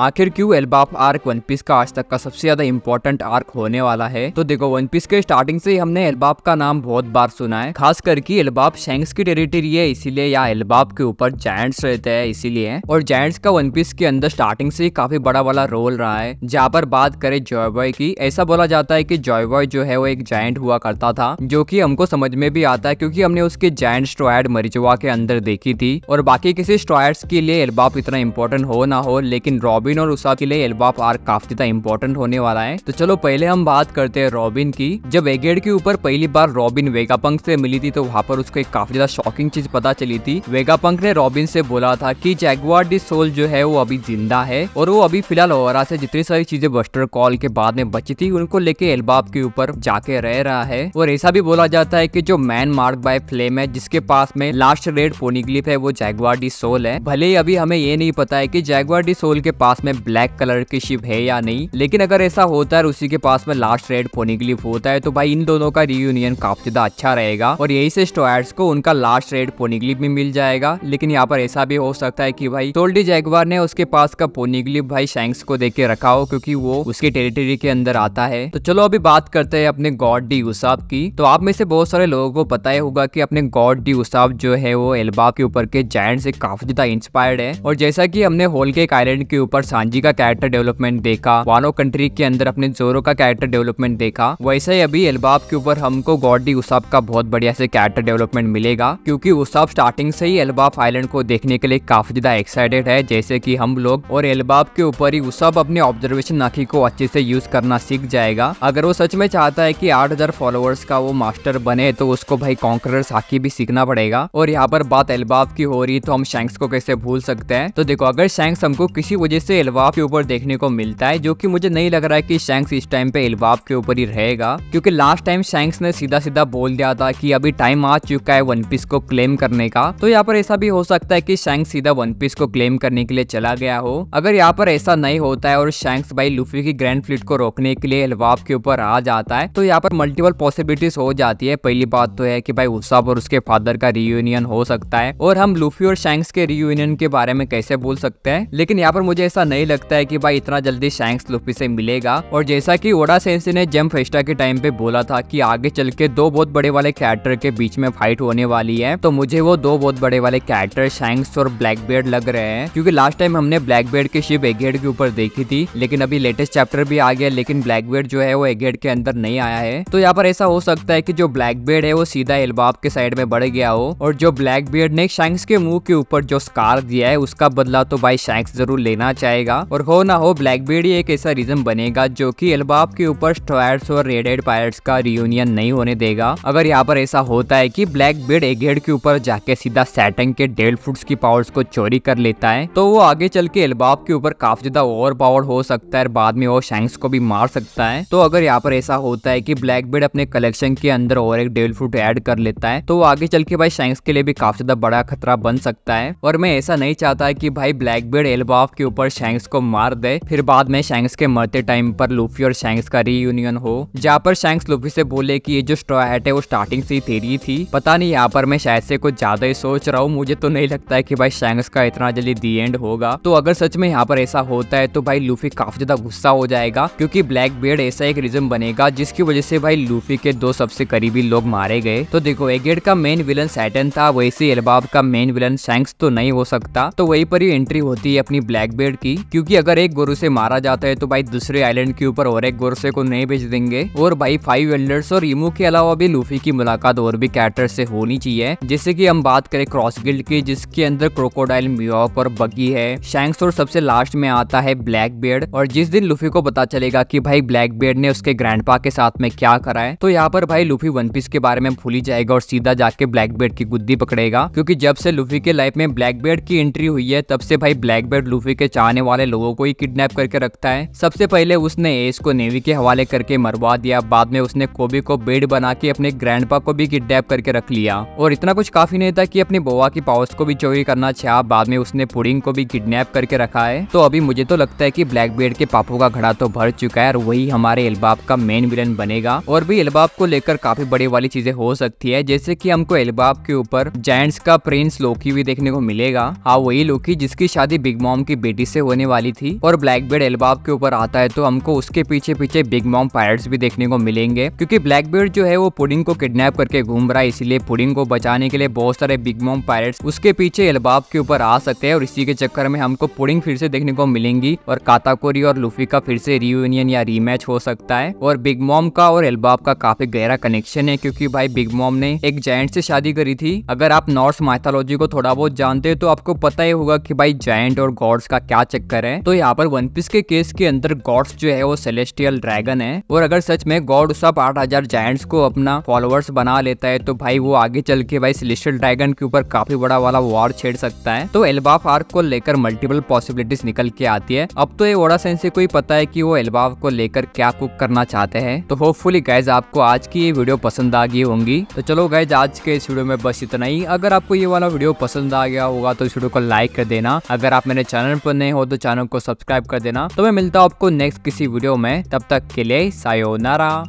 आखिर क्यों एल्बाप arc one piece का आज तक का सबसे ज्यादा इम्पोर्टेंट आर्क होने वाला है तो देखो वन पीस के स्टार्टिंग से ही हमने एल्बाप का नाम बहुत बार सुना है खास करके एल्बाप शेंक्स की टेरिटरी है इसीलिए या एल्बाप के ऊपर जायंट्स रहते हैं इसीलिए और जायंट्स का वन पीस के अंदर स्टार्टिंग से ही काफी बड़ा वाला रोल रहा है जहाँ पर बात करे जॉय बॉय की ऐसा बोला जाता है की जॉय बॉय जो है वो एक जायंट हुआ करता था जो की हमको समझ में भी आता है क्यूँकी हमने उसके जायंट स्ट्रॉयड मरिजवा के अंदर देखी थी और बाकी किसी स्ट्रॉयड्स के लिए एल्बाप इतना इम्पोर्टेंट हो ना हो लेकिन रॉब रॉबिन और उषा के लिए एल्बाप आर काफी ज्यादा इम्पोर्टेंट होने वाला है तो चलो पहले हम बात करते हैं रॉबिन की जब एगेड के ऊपर पहली बार रॉबिन वेगापंक से मिली थी तो वहाँ पर उसको एक काफी ज्यादा शॉकिंग चीज पता चली थी वेगापंक ने रॉबिन से बोला था की जैगवार डी सोल जो है वो अभी जिंदा है और वो अभी फिलहाल ओवरा से जितनी सारी चीजें बस्टर कॉल के बाद में बची थी उनको लेके एल्बाप के ऊपर जाके रह रहा है और ऐसा भी बोला जाता है की जो मैन मार्क बाय फ्लेम है जिसके पास में लास्ट रेड पोनीग्लिप है वो जैगवार डी सोल है भले ही अभी हमें ये नहीं पता है की जैगवार डी सोल के पास पास में ब्लैक कलर की शिप है या नहीं लेकिन अगर ऐसा होता है उसी के पास में लास्ट रेड होने के होता है तो भाई इन दोनों का रियूनियन काफी ज्यादा अच्छा रहेगा और यही से स्टोर्स को उनका लास्ट रेड पोनिगलिप भी मिल जाएगा लेकिन यहाँ पर ऐसा भी हो सकता है की भाई टोल्डी जैगवार ने उसके पास का पोनिगलिप भाई शैंक्स को देख के रखा हो क्यूँकी वो उसके टेरिटरी के अंदर आता है तो चलो अभी बात करते हैं अपने गॉड डी उप की तो आप में से बहुत सारे लोगों को पता ही होगा कि अपने गॉड डी उप जो है वो एल्बा के ऊपर के जैन से काफी ज्यादा इंस्पायर्ड है और जैसा कि हमने होल के आइलैंड के ऊपर और सांजी का कैरेक्टर डेवलपमेंट देखा वानो कंट्री के अंदर अपने जोरो का कैरेक्टर डेवलपमेंट देखा वैसे ही अभी एलबाब के ऊपर हमको गॉडी उसाब का बहुत बढ़िया से कैरेक्टर डेवलपमेंट मिलेगा क्योंकि उसाब स्टार्टिंग से ही एलबाब आइलैंड को देखने के लिए काफी ज्यादा एक्साइटेड है जैसे की हम लोग और एलबाब के ऊपर ही उसाब अपने ऑब्जर्वेशन नाखी को अच्छे से यूज करना सीख जाएगा अगर वो सच में चाहता है की आठ फॉलोअर्स का वो मास्टर बने तो उसको भाई कॉन्करर साकी भी सीखना पड़ेगा और यहाँ पर बात एलबाब की हो रही तो हम शैंक्स को कैसे भूल सकते हैं तो देखो अगर शैंक्स हमको किसी वजह से से एलवाप के ऊपर देखने को मिलता है जो कि मुझे नहीं लग रहा है कि शैंक्स इस टाइम पे एलवाप के ऊपर ही रहेगा क्योंकि लास्ट टाइम शैंक्स ने सीधा सीधा बोल दिया था कि अभी टाइम आ चुका है वन पीस को क्लेम करने का तो यहाँ पर ऐसा भी हो सकता है की शैंक सीधा वन पीस को क्लेम करने के लिए चला गया हो अगर यहाँ पर ऐसा नहीं होता है और शैंक्स भाई लुफी की ग्रैंड फ्लिट को रोकने के लिए एलवाप के ऊपर आ जाता है तो यहाँ पर मल्टीपल पॉसिबिलिटीज हो जाती है पहली बात तो है की भाई उत्साह और उसके फादर का रियूनियन हो सकता है और हम लुफी और शैंक्स के रियूनियन के बारे में कैसे बोल सकते हैं लेकिन यहाँ पर मुझे ऐसा ऐसा नहीं लगता है कि भाई इतना जल्दी शैंक्स लुफी से मिलेगा और जैसा कि ओडा सेंसी ने जम फेस्टा के टाइम पे बोला था कि आगे चल के दो बहुत बड़े वाले कैरेक्टर के बीच में फाइट होने वाली है तो मुझे वो दो बहुत बड़े वाले कैरेक्टर शैंक्स और ब्लैक बेड लग रहे हैं क्योंकि लास्ट टाइम हमने ब्लैक बेड की शिप एगेड के ऊपर देखी थी लेकिन अभी लेटेस्ट चैप्टर भी आ गया लेकिन ब्लैक बेड जो है वो एगेड के अंदर नहीं आया है तो यहाँ पर ऐसा हो सकता है की जो ब्लैक बेड है वो सीधा एल्बाब के साइड में बढ़ गया हो और जो ब्लैक बेड ने शैंक्स के मुंह के ऊपर जो स्कार दिया है उसका बदला तो भाई शैंक्स जरूर लेना जाएगा और हो ना हो ब्लैक ब्लैकबेरी एक ऐसा रीजन बनेगा जो कि अलबाब के ऊपर स्ट्वायर्स और रेडेड पायरेट्स का रियूनियन नहीं होने देगा अगर यहाँ पर ऐसा होता है कि ब्लैकबेर्ड एगेड के ऊपर जाके सीधा सैटंग के डेल फुट्स की पावर्स को चोरी कर लेता है तो वो आगे चल के अलबाब के ऊपर काफी ज्यादा ओवर पावर हो सकता है बाद में वो शैंक्स को भी मार सकता है तो अगर यहाँ पर ऐसा होता है कि ब्लैकबेर्ड अपने कलेक्शन के अंदर और एक डेल फ्रूट ऐड कर लेता है तो वो आगे चल के भाई शैंक्स के लिए भी काफी ज्यादा बड़ा खतरा बन सकता है और मैं ऐसा नहीं चाहता है कि भाई ब्लैकबेर्ड एल्बाफ के ऊपर शैंक्स को मार दे फिर बाद में शैंक्स के मरते टाइम पर लूफी और शैंक्स का रीयूनियन हो जहाँ पर शैंक्स लूफी से बोले की ये जो स्ट्रॉ हैट है वो स्टार्टिंग से ही तेरी थी पता नहीं यहाँ पर मैं शायद से कुछ ज्यादा ही सोच रहा हूँ मुझे तो नहीं लगता है की भाई शैंक्स का इतना जल्दी दी एंड होगा तो अगर सच में यहाँ पर ऐसा होता है तो भाई लूफी काफी ज्यादा गुस्सा हो जाएगा क्योंकि ब्लैक बियर्ड ऐसा एक रीजन बनेगा जिसकी वजह से भाई लूफी के दो सबसे करीबी लोग मारे गए तो देखो एगेड का मेन विलन सैटन था वैसे अलबाब का मेन विलन शैंक्स तो नहीं हो सकता तो वही पर ही एंट्री होती है अपनी ब्लैक बेड की क्योंकि अगर एक गोरु से मारा जाता है तो भाई दूसरे आइलैंड के ऊपर और एक गोरसे को नहीं भेज देंगे और भाई फाइव एल्डर्स और इमू के अलावा भी लूफी की मुलाकात और भी कैरेक्टर से होनी चाहिए जैसे की हम बात करें क्रॉस गिल्ड की जिसके अंदर क्रोकोडाइल म्यूक और बगी है शैंक्स और सबसे लास्ट में आता है ब्लैक बियर्ड और जिस दिन लूफी को पता चलेगा की भाई ब्लैक बियर्ड ने उसके ग्रैंड के साथ में क्या करा है तो यहाँ पर भाई लूफी वन पीस के बारे में भूल ही जाएगा और सीधा जाके ब्लैक बियर्ड की गुद्दी पकड़ेगा क्योंकि जब से लूफी के लाइफ में ब्लैक बियर्ड की एंट्री हुई है तब से भाई ब्लैक बियर्ड लूफी के चार आने वाले लोगों को ही किडनैप करके रखता है सबसे पहले उसने एस को नेवी के हवाले करके मरवा दिया बाद में उसने कोबी को बेड बना के अपने ग्रैंड को भी किडनैप करके रख लिया और इतना कुछ काफी नहीं था की अपनी बोवा की पावर्स को भी चोरी करना चाह बाद में उसने पुडिंग को भी किडनेप करके रखा है तो अभी मुझे तो लगता है की ब्लैक बेड के पापो का घड़ा तो भर चुका है और वही हमारे एलबाब का मेन विलन बनेगा और भी एलबाब को लेकर काफी बड़ी वाली चीजें हो सकती है जैसे की हमको एलबाब के ऊपर जैंट्स का प्रिंस लोकी भी देखने को मिलेगा हाँ वही लोकी जिसकी शादी बिग मॉम की बेटी से होने वाली थी और ब्लैक बेड एल्बाब के ऊपर आता है तो हमको उसके पीछे पीछे बिग मॉम पायरेट्स भी देखने को मिलेंगे क्योंकि ब्लैक बेड जो है वो पुडिंग को किडनैप करके घूम रहा है इसीलिए पुडिंग को बचाने के लिए बहुत सारे बिग मॉम पायरेट्स उसके पीछे एल्बाब के ऊपर आ सकते हैं और इसी के चक्कर में हमको पुडिंग फिर से देखने को मिलेंगी और काताकोरी और लूफी का फिर से रियूनियन या रीमैच हो सकता है और बिग मॉम का और एल्बाब का काफी गहरा कनेक्शन है क्योंकि भाई बिग मॉम ने एक जायंट से शादी करी थी अगर आप नॉर्थ माइथोलॉजी को थोड़ा बहुत जानते हो तो आपको पता ही होगा कि भाई जायंट और गॉड्स का क्या चेक करें तो यहाँ पर वन पीस के केस के अंदर गॉड्स जो है वो सेलेस्टियल ड्रैगन है और अगर सच में गॉड सब आठ हजार जायंट्स को अपना फॉलोअर्स बना लेता है तो भाई वो आगे चल के भाई सेलेस्टियल ड्रैगन के ऊपर काफी बड़ा वाला वॉर छेड़ सकता है तो एल्बाफ आर्क को लेकर मल्टीपल पॉसिबिलिटीज निकल के आती है अब तो ये ओडा सेंस को ही पता है की वो एल्बाफ को लेकर क्या कुक करना चाहते है तो होपफुली गाइज आपको आज की ये वीडियो पसंद आ गई होंगी तो चलो गाइज आज के इस वीडियो में बस इतना ही अगर आपको ये वाला वीडियो पसंद आ गया होगा तो इस वीडियो को लाइक कर देना अगर आप मेरे चैनल पर नए हो हो तो चैनल को सब्सक्राइब कर देना तो मैं मिलता हूँ आपको नेक्स्ट किसी वीडियो में तब तक के लिए सायो नारा